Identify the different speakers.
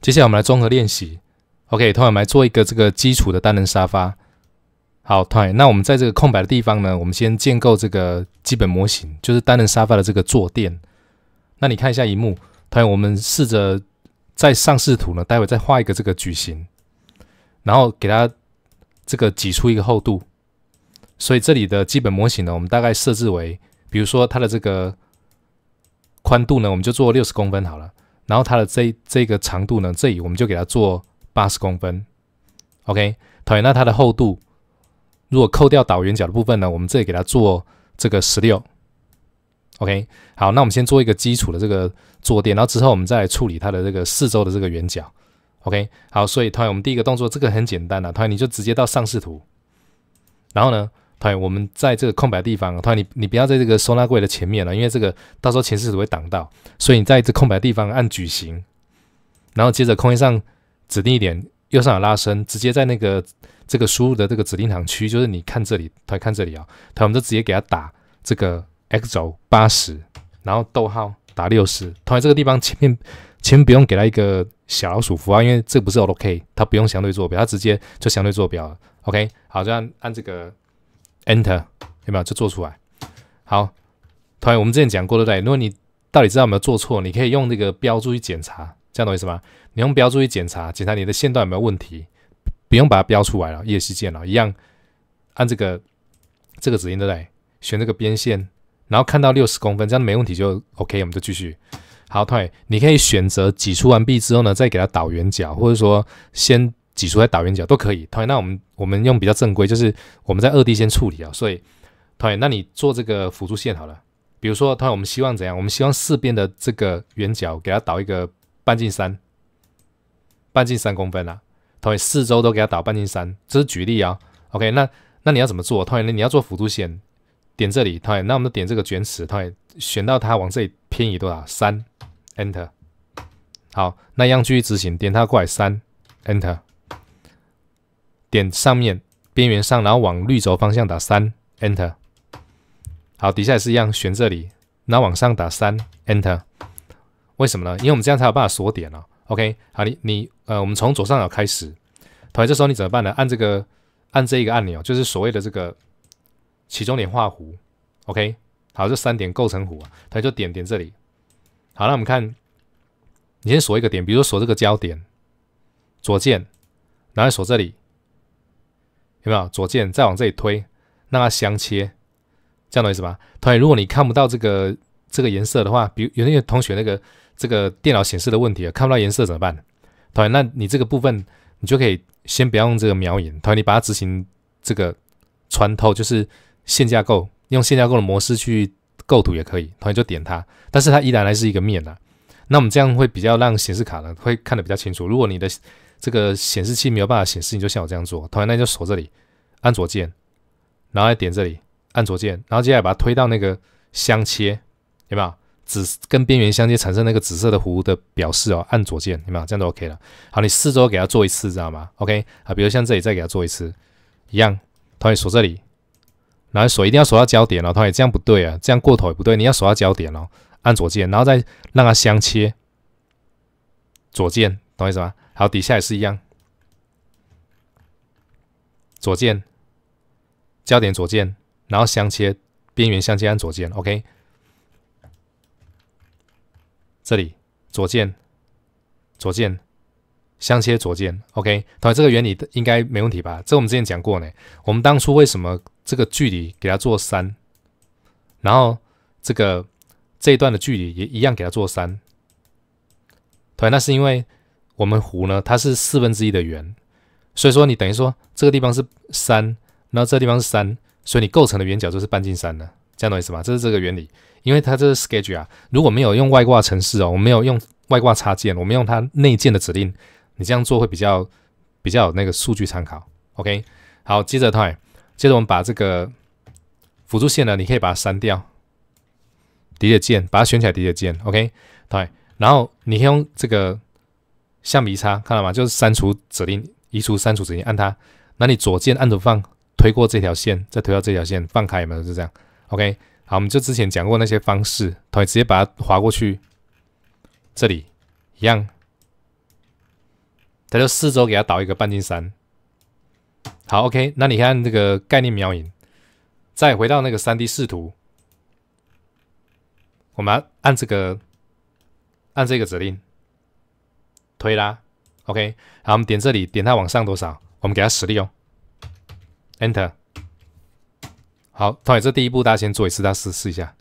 Speaker 1: 接下来我们来综合练习。OK，同学们来做一个这个基础的单人沙发。好，同学，那我们在这个空白的地方呢，我们先建构这个基本模型，就是单人沙发的这个坐垫。那你看一下一幕，同学，我们试着在上视图呢，待会再画一个这个矩形，然后给它这个挤出一个厚度。所以这里的基本模型呢，我们大概设置为，比如说它的这个宽度呢，我们就做六十公分好了。然后它的这这个长度呢，这里我们就给它做八十公分，OK。同样，那它的厚度，如果扣掉导圆角的部分呢，我们这里给它做这个十六，OK。好，那我们先做一个基础的这个坐垫，然后之后我们再来处理它的这个四周的这个圆角，OK。好，所以同样，我们第一个动作这个很简单了，同样你就直接到上视图，然后呢？他我们在这个空白地方，他你你不要在这个收纳柜的前面了，因为这个到时候前视图会挡到，所以你在这空白地方按矩形，然后接着空间上指定一点右上角拉伸，直接在那个这个输入的这个指定行区，就是你看这里，他看这里啊，他我们就直接给他打这个 x 轴八十，然后逗号打六十，同样这个地方前面前面不用给他一个小老鼠符号，因为这不是 ok，它不用相对坐标，它直接就相对坐标，ok，了好就按按这个。Enter 有没有就做出来？好，同学，我们之前讲过对不对？如果你到底知道有没有做错，你可以用这个标注去检查，这样懂意思吗？你用标注去检查，检查你的线段有没有问题，不用把它标出来了，也是键了一样，按这个这个指令对不对？选这个边线，然后看到六十公分，这样没问题就 OK，我们就继续。好，同学，你可以选择挤出完毕之后呢，再给它倒圆角，或者说先。挤出来倒圆角都可以，同样，那我们我们用比较正规，就是我们在二 D 先处理啊。所以，同样，那你做这个辅助线好了。比如说，同样，我们希望怎样？我们希望四边的这个圆角给它倒一个半径三，半径三公分啊。同样，四周都给它倒半径三，这是举例啊。OK，那那你要怎么做？同员，你要做辅助线，点这里。同样，那我们点这个卷尺，同样，选到它往这里偏移多少？三，Enter。好，那样继续执行，点它过来三，Enter。点上面边缘上，然后往绿轴方向打三，enter。好，底下也是一样，选这里，然后往上打三，enter。为什么呢？因为我们这样才有办法锁点啊。OK，好，你你呃，我们从左上角开始，同学，这时候你怎么办呢？按这个，按这一个按钮，就是所谓的这个起中点画弧。OK，好，这三点构成弧啊。他就点点这里。好，那我们看，你先锁一个点，比如说锁这个焦点，左键，然后锁这里。有没有左键再往这里推，让它相切，这样的意思吧。同学，如果你看不到这个这个颜色的话，比如有那些同学那个这个电脑显示的问题，看不到颜色怎么办？同学，那你这个部分你就可以先不要用这个描影。同学，你把它执行这个穿透，就是线架构，用线架构的模式去构图也可以。同学就点它，但是它依然还是一个面呐。那我们这样会比较让显示卡呢会看得比较清楚。如果你的这个显示器没有办法显示，你就像我这样做，同样那就锁这里，按左键，然后再点这里，按左键，然后接下来把它推到那个相切，有没有？紫跟边缘相切产生那个紫色的弧的表示哦，按左键，有没有？这样就 OK 了。好，你四周给它做一次，知道吗？OK 啊，比如像这里再给它做一次，一样，同样锁这里，然后锁一定要锁到焦点哦，同样这样不对啊，这样过头也不对，你要锁到焦点哦，按左键，然后再让它相切，左键，懂意思吗？好，底下也是一样，左键，焦点左键，然后相切，边缘相切按左键，OK。这里左键，左键，相切左键，OK。同学，这个原理应该没问题吧？这我们之前讲过呢。我们当初为什么这个距离给它做三，然后这个这一段的距离也一样给它做三？同学，那是因为。我们弧呢，它是四分之一的圆，所以说你等于说这个地方是三，然后这地方是三，所以你构成的圆角就是半径三了，这样懂意思吗？这是这个原理，因为它这是 s c h e d u l e 啊，如果没有用外挂程式哦，我没有用外挂插件，我们用它内建的指令，你这样做会比较比较有那个数据参考。OK，好，接着对，接着我们把这个辅助线呢，你可以把它删掉，迭的键，把它选起来迭的键，OK，对，然后你可以用这个。橡皮擦看到吗？就是删除指令，移除删除指令，按它。那你左键按住放，推过这条线，再推到这条线，放开有没有？就这样。OK，好，我们就之前讲过那些方式，同学直接把它划过去，这里一样，它就四周给它倒一个半径三。好，OK，那你看这个概念描影，再回到那个三 D 视图，我们按这个，按这个指令。推啦，OK，好，我们点这里，点它往上多少，我们给它实例哦，Enter，好，同学，这第一步大家先做一次，大家试试一下。